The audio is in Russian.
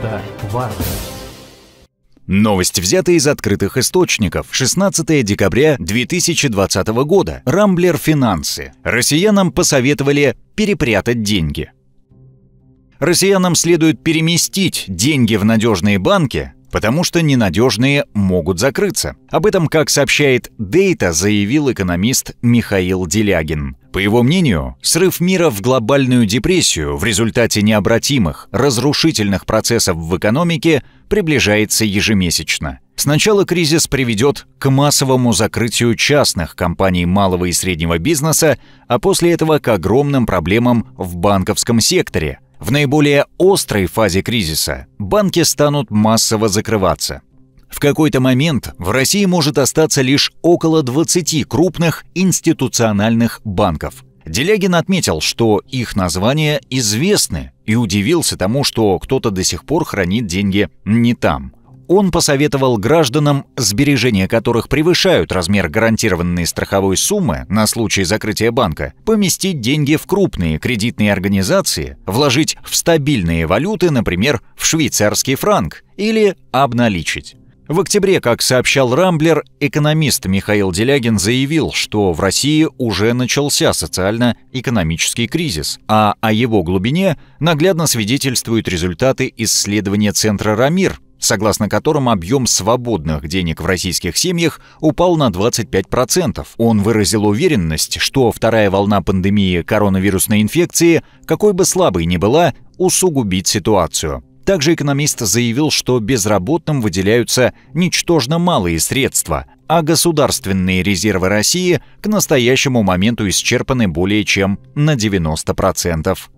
Красота Варвара. Новость взята из открытых источников. 16 декабря 2020 года. Рамблер Финансы. Россиянам посоветовали перепрятать деньги. Россиянам следует переместить деньги в надежные банки, потому что ненадежные могут закрыться. Об этом, как сообщает Дейта, заявил экономист Михаил Делягин. По его мнению, срыв мира в глобальную депрессию в результате необратимых, разрушительных процессов в экономике приближается ежемесячно. Сначала кризис приведет к массовому закрытию частных компаний малого и среднего бизнеса, а после этого к огромным проблемам в банковском секторе. В наиболее острой фазе кризиса банки станут массово закрываться – в какой-то момент в России может остаться лишь около 20 крупных институциональных банков. Делягин отметил, что их названия известны и удивился тому, что кто-то до сих пор хранит деньги не там – он посоветовал гражданам, сбережения которых превышают размер гарантированной страховой суммы на случай закрытия банка, поместить деньги в крупные кредитные организации, вложить в стабильные валюты, например, в швейцарский франк, или обналичить. В октябре, как сообщал Рамблер, экономист Михаил Делягин заявил, что в России уже начался социально-экономический кризис, а о его глубине наглядно свидетельствуют результаты исследования Центра «Рамир», согласно которым объем свободных денег в российских семьях упал на 25%. Он выразил уверенность, что вторая волна пандемии коронавирусной инфекции, какой бы слабой ни была, усугубит ситуацию. Также экономист заявил, что безработным выделяются ничтожно малые средства, а государственные резервы России к настоящему моменту исчерпаны более чем на 90%.